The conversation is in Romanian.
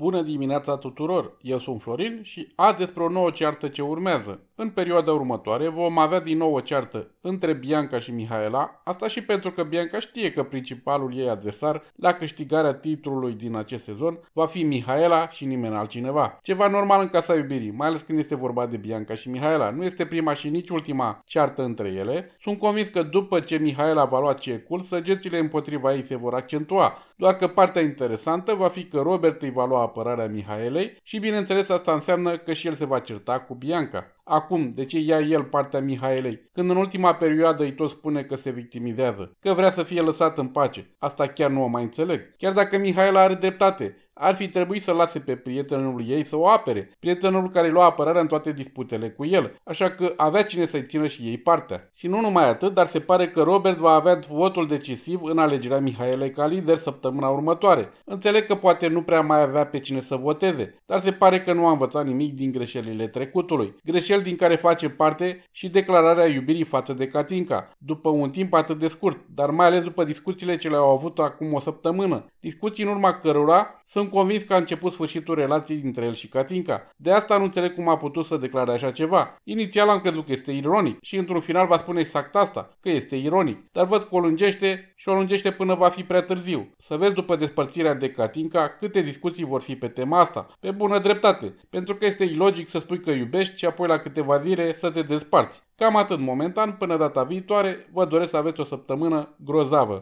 Bună dimineața tuturor! Eu sunt Florin și azi despre o nouă ceartă ce urmează. În perioada următoare vom avea din nou o ceartă între Bianca și Mihaela, asta și pentru că Bianca știe că principalul ei adversar la câștigarea titlului din acest sezon va fi Mihaela și nimeni altcineva. Ceva normal în casa iubirii, mai ales când este vorba de Bianca și Mihaela. Nu este prima și nici ultima ceartă între ele. Sunt convins că după ce Mihaela va lua cecul, săgețile împotriva ei se vor accentua. Doar că partea interesantă va fi că Robert îi va lua apărarea Mihaelei și bineînțeles asta înseamnă că și el se va certa cu Bianca. Acum, de ce ia el partea Mihaelei, când în ultima perioadă îi tot spune că se victimizează, că vrea să fie lăsat în pace? Asta chiar nu o mai înțeleg. Chiar dacă Mihaela are dreptate, ar fi trebuit să lase pe prietenul ei să o apere, prietenul care lua apărarea în toate disputele cu el, așa că avea cine să-i țină și ei partea. Și nu numai atât, dar se pare că Robert va avea votul decisiv în alegerea Mihaelei ca lider săptămâna următoare. Înțeleg că poate nu prea mai avea pe cine să voteze, dar se pare că nu a învățat nimic din greșelile trecutului, Greșel din care face parte și declararea iubirii față de Katinka, după un timp atât de scurt, dar mai ales după discuțiile ce le-au avut acum o săptămână, discuții în urma cărora sunt convins că a început sfârșitul relației dintre el și Katinka. De asta nu înțeleg cum a putut să declare așa ceva. Inițial am crezut că este ironic și într-un final va spune exact asta, că este ironic. Dar văd că o lungește și o lungește până va fi prea târziu. Să vezi după despărțirea de Katinka câte discuții vor fi pe tema asta. Pe bună dreptate, pentru că este ilogic să spui că iubești și apoi la câteva zile să te desparți. Cam atât momentan, până data viitoare, vă doresc să aveți o săptămână grozavă.